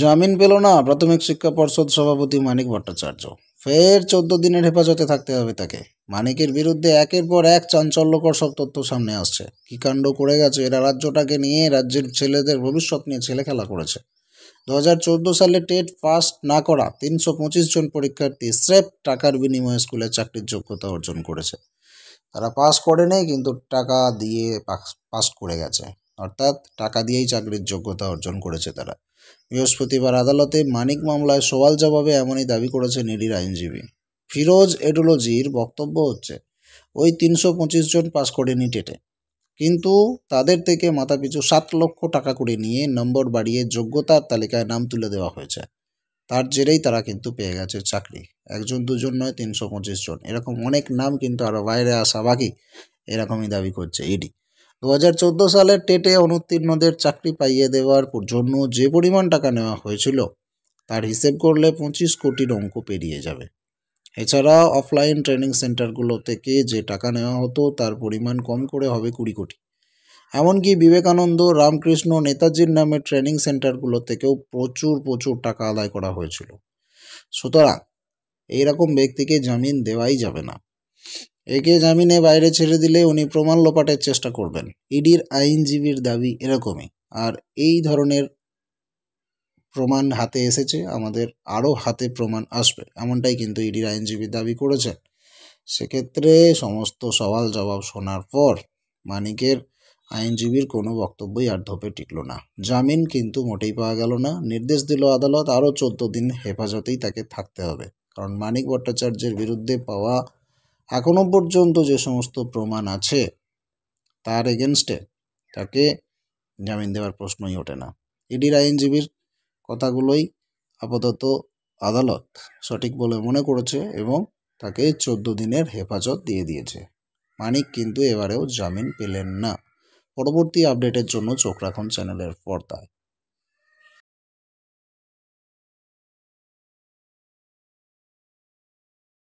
জামিন পেল না প্রাথমিক শিক্ষা পর্ষদ সভাপতি মানিক ভট্টাচার্য ফের চোদ্দ দিনের হেফাজতে থাকতে হবে তাকে মানিকের বিরুদ্ধে একের পর এক চাঞ্চল্যকর সব তথ্য সামনে আসছে কী কাণ্ড করে গেছে এরা রাজ্যটাকে নিয়ে রাজ্যের ছেলেদের ভবিষ্যৎ নিয়ে ছেলে খেলা করেছে দু সালে টেট পাস না করা তিনশো জন পরীক্ষার্থী স্রেফ টাকার বিনিময়ে স্কুলে চাকরির যোগ্যতা অর্জন করেছে তারা পাস করেনি কিন্তু টাকা দিয়ে পাস করে গেছে অর্থাৎ টাকা দিয়েই চাকরির যোগ্যতা অর্জন করেছে তারা বৃহস্পতিবার আদালতে মানিক মামলায় সওয়াল জবাবে এমনই দাবি করেছে নেডির আইনজীবী ফিরোজ এডুলজির বক্তব্য হচ্ছে ওই তিনশো পঁচিশ জন পাস করেনি টেটে কিন্তু তাদের থেকে মাথাপিছু সাত লক্ষ টাকা করে নিয়ে নম্বর বাড়িয়ে যোগ্যতার তালিকায় নাম তুলে দেওয়া হয়েছে তার জেরেই তারা কিন্তু পেয়ে গেছে চাকরি একজন দুজন নয় তিনশো পঁচিশ জন এরকম অনেক নাম কিন্তু আরও বাইরে আসা বাকি এরকমই দাবি করছে ইডি দু সালে টেটে অনুত্তীর্ণদের চাকরি পাইয়ে দেওয়ার জন্য যে পরিমাণ টাকা নেওয়া হয়েছিল তার হিসেব করলে পঁচিশ কোটির অঙ্ক পেরিয়ে যাবে এছাড়া অফলাইন ট্রেনিং সেন্টারগুলো থেকে যে টাকা নেওয়া হতো তার পরিমাণ কম করে হবে কুড়ি কোটি এমনকি বিবেকানন্দ রামকৃষ্ণ নেতাজির নামে ট্রেনিং সেন্টারগুলো থেকেও প্রচুর প্রচুর টাকা আদায় করা হয়েছিল সুতরাং এইরকম ব্যক্তিকে জামিন দেওয়াই যাবে না একে জামিনে বাইরে ছেড়ে দিলে উনি প্রমাণ লোপাটের চেষ্টা করবেন ইডির আইনজীবীর দাবি এরকমই আর এই ধরনের প্রমাণ হাতে এসেছে আমাদের আরও হাতে প্রমাণ আসবে এমনটাই কিন্তু ইডির আইনজীবী দাবি করেছেন সেক্ষেত্রে সমস্ত সওয়াল জবাব শোনার পর মানিকের আইনজীবীর কোনো বক্তব্যই আর ধোপে টিকল না জামিন কিন্তু মোটেই পাওয়া গেল না নির্দেশ দিল আদালত আরও চোদ্দ দিন হেফাজতেই তাকে থাকতে হবে কারণ মানিক ভট্টাচার্যের বিরুদ্ধে পাওয়া এখনও পর্যন্ত যে সমস্ত প্রমাণ আছে তার এগেনস্টে তাকে জামিন দেওয়ার প্রশ্নই ওঠে না ইডির আইনজীবীর কথাগুলোই আপাতত আদালত সঠিক বলে মনে করেছে এবং তাকে চোদ্দ দিনের হেফাজত দিয়ে দিয়েছে মানিক কিন্তু এবারেও জামিন পেলেন না পরবর্তী আপডেটের জন্য চোখ রাখুন চ্যানেলের পর্দায়